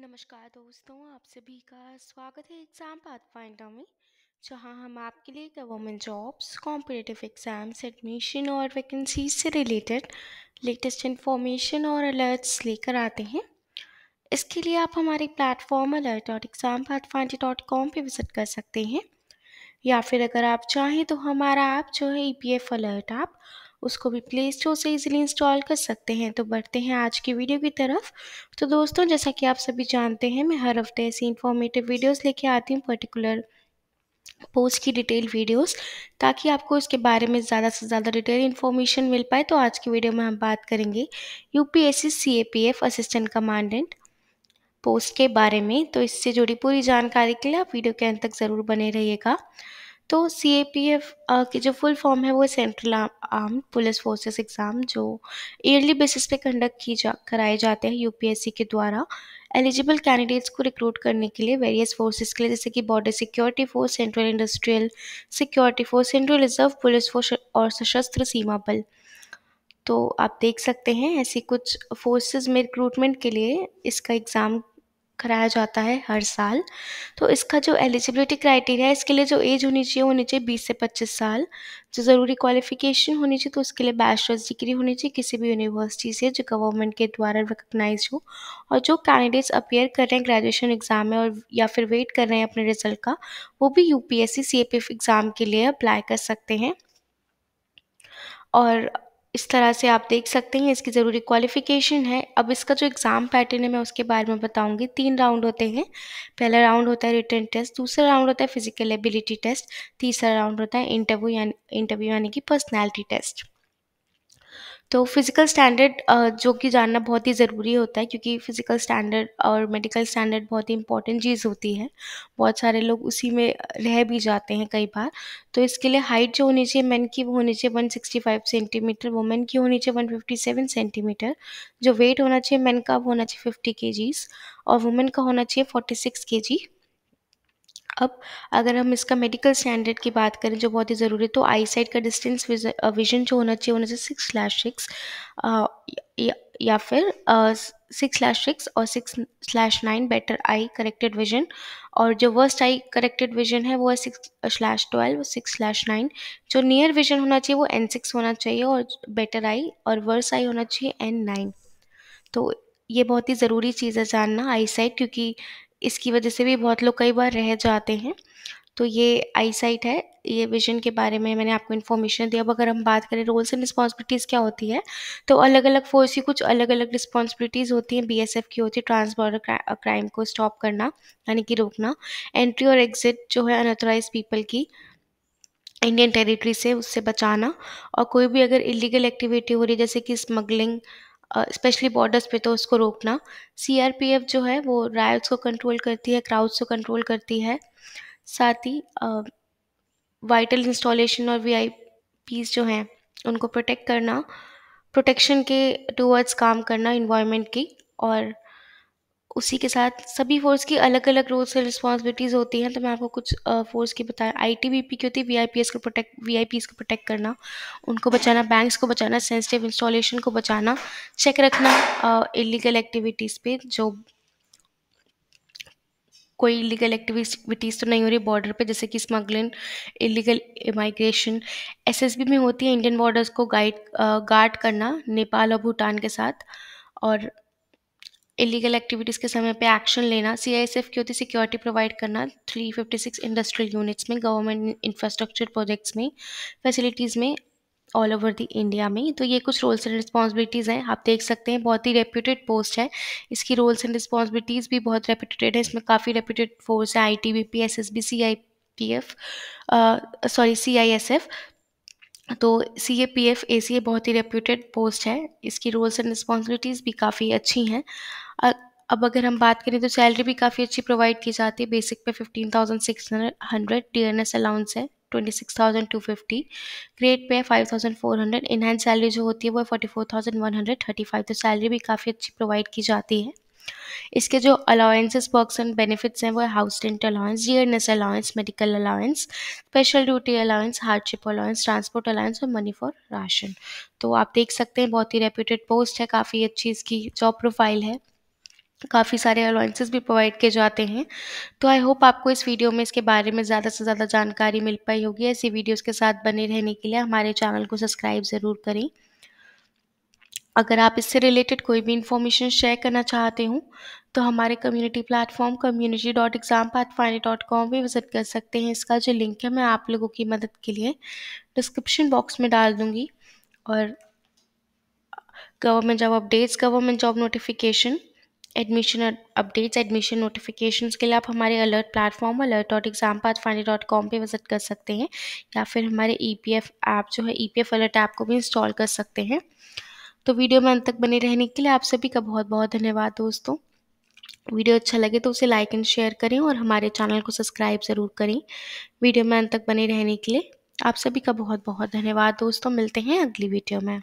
नमस्कार दोस्तों आप सभी का स्वागत है एग्ज़ाम पाथ फाइंडर में जहां हम आपके लिए government jobs competitive exams admission और वैकेंसीज से रिलेटेड लेटेस्ट इन्फॉर्मेशन और अलर्ट्स लेकर आते हैं इसके लिए आप हमारे platform alert dot exam path finder dot com पर विज़िट कर सकते हैं या फिर अगर आप चाहें तो हमारा ऐप जो है ई पी एफ अलर्ट आप उसको भी प्ले स्टोर से इजीली इंस्टॉल कर सकते हैं तो बढ़ते हैं आज की वीडियो की तरफ तो दोस्तों जैसा कि आप सभी जानते हैं मैं हर हफ्ते ऐसी इन्फॉर्मेटिव वीडियोस लेके आती हूँ पर्टिकुलर पोस्ट की डिटेल वीडियोस ताकि आपको इसके बारे में ज़्यादा से ज़्यादा डिटेल इन्फॉर्मेशन मिल पाए तो आज की वीडियो में हम बात करेंगे UPSC P assistant commandant post के बारे में तो इससे जुड़ी पूरी जानकारी के लिए आप वीडियो के अंत तक ज़रूर बने रहिएगा तो सी ए पी एफ की जो फुल फॉर्म है वो central armed police forces exam जो ईयरली बेसिस पे कंडक्ट की जा कराए जाते हैं यू पी एस सी के द्वारा एलिजिबल कैंडिडेट्स को रिक्रूट करने के लिए वेरियस फोर्सेस के लिए जैसे कि border security force central industrial security force central reserve police force और सशस्त्र सीमा बल तो आप देख सकते हैं ऐसी कुछ फोर्सेज में रिक्रूटमेंट के लिए इसका एग्ज़ाम कराया जाता है हर साल तो इसका जो एलिजिबिलिटी क्राइटेरिया है इसके लिए जो एज होनी चाहिए वो होनी चाहिए बीस से पच्चीस साल जो ज़रूरी क्वालिफिकेशन होनी चाहिए तो उसके लिए बैचलर्स डिग्री होनी चाहिए किसी भी यूनिवर्सिटी से जो गवर्नमेंट के द्वारा रिकग्नाइज हो और जो कैंडिडेट्स अपेयर कर रहे हैं ग्रेजुएशन एग्ज़ाम में और या फिर वेट कर रहे हैं अपने रिजल्ट का वो भी यू पी एग्ज़ाम के लिए अप्लाई कर सकते हैं और इस तरह से आप देख सकते हैं इसकी ज़रूरी क्वालिफिकेशन है अब इसका जो एग्ज़ाम पैटर्न है मैं उसके बारे में बताऊंगी तीन राउंड होते हैं पहला राउंड होता है रिटर्न टेस्ट दूसरा राउंड होता है फिजिकल एबिलिटी टेस्ट तीसरा राउंड होता है इंटरव्यू यानी इंटरव्यू यानी कि पर्सनैलिटी टेस्ट तो फिज़िकल स्टैंडर्ड जो कि जानना बहुत ही ज़रूरी होता है क्योंकि फ़िज़िकल स्टैंडर्ड और मेडिकल स्टैंडर्ड बहुत ही इंपॉर्टेंट चीज़ होती है बहुत सारे लोग उसी में रह भी जाते हैं कई बार तो इसके लिए हाइट जो होनी चाहिए मैन की वो होनी चाहिए one sixty five centimeter women की होनी चाहिए वन फिफ्टी सेवन सेंटीमीटर जो वेट होना चाहिए मैन का वो होना चाहिए फिफ्टी के जीज़ और वुमेन का होना चाहिए फोर्टी सिक्स के जी अब अगर हम इसका मेडिकल स्टैंडर्ड की बात करें जो बहुत ही ज़रूरी है तो आई साइड का डिस्टेंस विजन uh, जो होना चाहिए होना चाहिए सिक्स स्लैश सिक्स या फिर सिक्स स्लैश सिक्स और six slash nine better eye corrected vision और जो वर्स्ट आई करेक्टेड विजन है वो है six slash twelve six slash nine जो नियर विजन होना चाहिए वो एन सिक्स होना चाहिए और बेटर आई और वर्स आई होना चाहिए एन नाइन तो ये बहुत ही ज़रूरी चीज़ है जानना आई साइड क्योंकि इसकी वजह से भी बहुत लोग कई बार रह जाते हैं तो ये आई साइट है ये विजन के बारे में मैंने आपको इन्फॉर्मेशन दिया अब अगर हम बात करें रोल्स एंड रिस्पॉन्सिबिलिटीज़ क्या होती है तो अलग अलग फोर्स की कुछ अलग अलग रिस्पॉन्सिबिलिटीज़ होती हैं बीएसएफ की होती है ट्रांसबॉर्डर क्राइम को स्टॉप करना यानी कि रोकना एंट्री और एग्जिट जो है अनऑथोराइज पीपल की इंडियन टेरिटरी से उससे बचाना और कोई भी अगर इलीगल एक्टिविटी हो रही है जैसे कि स्मगलिंग स्पेशली बॉर्डर्स पे तो उसको रोकना सीआरपीएफ जो है वो रायट्स को कंट्रोल करती है क्राउड्स को कंट्रोल करती है साथ ही वाइटल इंस्टॉलेशन और वीआईपीस जो हैं उनको प्रोटेक्ट करना प्रोटेक्शन के टूवर्ड्स काम करना इन्वायरमेंट की और उसी के साथ सभी फोर्स की अलग अलग रोल्स और रिस्पॉन्सिबिलिटीज़ होती हैं तो मैं आपको कुछ फोर्स की बताया आई टी बी पी की होती है वी आई पी एस को protect V I P S को प्रोटेक्ट करना उनको बचाना बैंक्स को बचाना सेंसिटिव इंस्टॉलेशन को बचाना चेक रखना इलीगल एक्टिविटीज़ पे जो कोई इलीगल एक्टिविटीज़ तो नहीं हो रही बॉर्डर पे जैसे कि स्मगलिंग इलीगल माइग्रेशन एसएसबी में होती है इंडियन बॉर्डर्स को गाइड गार्ड करना नेपाल और भूटान के साथ और इलीगल एक्टिविटीज़ के समय पे एक्शन लेना सी आई एस एफ की होती सिक्योरिटी प्रोवाइड करना 356 इंडस्ट्रियल यूनिट्स में गवर्नमेंट इंफ्रास्ट्रक्चर प्रोजेक्ट्स में फैसिलिटीज़ में ऑल ओवर द इंडिया में तो ये कुछ रोल्स एंड रिस्पॉन्सिबिलिटीज़ हैं आप देख सकते हैं बहुत ही रेप्यूटेड पोस्ट है इसकी रोल्स एंड रिस्पॉन्सिबिलिटीज़ भी बहुत रेप्यूटेड है इसमें काफ़ी रेप्यूटेड फोर्स है I T B P S S B C I P F sorry C I S F तो C A P F A सी ए बहुत ही रेप्यूटेड पोस्ट है इसकी रोल्स एंड रिस्पॉन्सिबिलिटीज़ भी काफ़ी अच्छी हैं अब अगर हम बात करें तो सैलरी भी काफ़ी अच्छी प्रोवाइड की जाती है basic pay fifteen thousand six hundred D N S allowance है twenty six thousand two fifty grade pay है five thousand four hundred in hand salary जो होती है वो forty four thousand one hundred thirty five तो सैलरी भी काफ़ी अच्छी प्रोवाइड की जाती है इसके जो अलाउंसेस बॉक्स एंड बेनिफिट्स हैं वो house rent allowance dearness allowance medical allowance special duty allowance hardship allowance transport allowance और मनी फॉर राशन तो आप देख सकते हैं बहुत ही रेप्यूटेड पोस्ट है काफ़ी अच्छी इसकी जॉब प्रोफाइल है काफ़ी सारे अलाउंसेस भी प्रोवाइड किए जाते हैं तो आई होप आपको इस वीडियो में इसके बारे में ज़्यादा से ज़्यादा जानकारी मिल पाई होगी ऐसी वीडियोज़ के साथ बने रहने के लिए हमारे चैनल को सब्सक्राइब ज़रूर करें अगर आप इससे रिलेटेड कोई भी इन्फॉर्मेशन शेयर करना चाहते हो तो हमारे community platform community dot exam path finder dot com भी विज़िट कर सकते हैं इसका जो लिंक है मैं आप लोगों की मदद के लिए डिस्क्रिप्शन बॉक्स में डाल दूँगी और government job updates government job notification admission updates admission notification के लिए आप हमारे alert platform alert dot exam path finder dot com पर विज़िट कर सकते हैं या फिर हमारे ई पी एफ ऐप जो है E P F alert app को भी इंस्टॉल कर सकते हैं तो वीडियो में अंत तक बने रहने के लिए आप सभी का बहुत बहुत धन्यवाद दोस्तों वीडियो अच्छा लगे तो उसे लाइक एंड शेयर करें और हमारे चैनल को सब्सक्राइब ज़रूर करें वीडियो में अंत तक बने रहने के लिए आप सभी का बहुत बहुत धन्यवाद दोस्तों मिलते हैं अगली वीडियो में